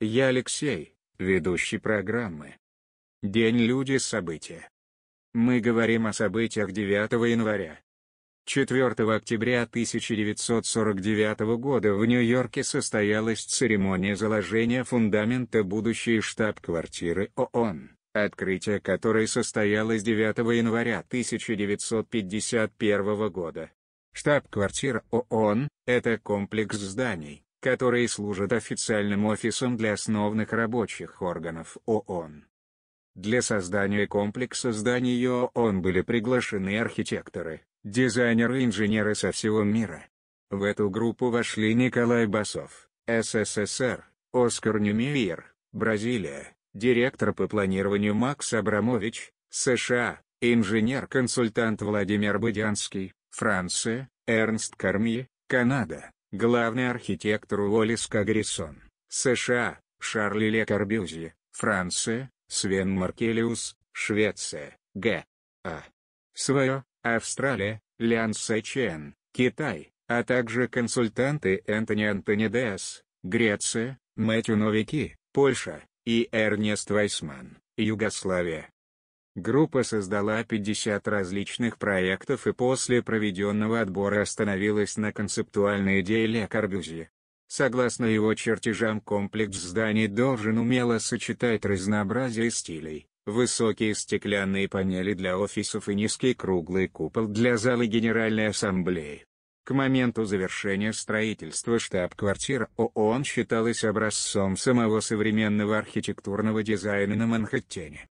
Я Алексей, ведущий программы. День люди события. Мы говорим о событиях 9 января. 4 октября 1949 года в Нью-Йорке состоялась церемония заложения фундамента будущей штаб-квартиры ООН, открытие которой состоялось 9 января 1951 года. Штаб-квартира ООН – это комплекс зданий, которые служат официальным офисом для основных рабочих органов ООН. Для создания комплекса зданий ООН были приглашены архитекторы, дизайнеры и инженеры со всего мира. В эту группу вошли Николай Басов, СССР, Оскар Нюмиер, Бразилия, директор по планированию Макс Абрамович, США, инженер-консультант Владимир Бодянский, Франция, Эрнст Карми, Канада, главный архитектор Уоллис Кагрисон, США, Шарли Ле Корбюзье, Франция, Свен Маркелиус, Швеция, Г. А. Свое, Австралия, Лян Сечен, Китай, а также консультанты Энтони Антонидес, Греция, Мэтью Новики, Польша, и Эрнест Вайсман, Югославия. Группа создала 50 различных проектов и после проведенного отбора остановилась на концептуальной идее Ле Корбюзье. Согласно его чертежам комплекс зданий должен умело сочетать разнообразие стилей, высокие стеклянные панели для офисов и низкий круглый купол для зала Генеральной Ассамблеи. К моменту завершения строительства штаб-квартира ООН считалась образцом самого современного архитектурного дизайна на Манхэттене.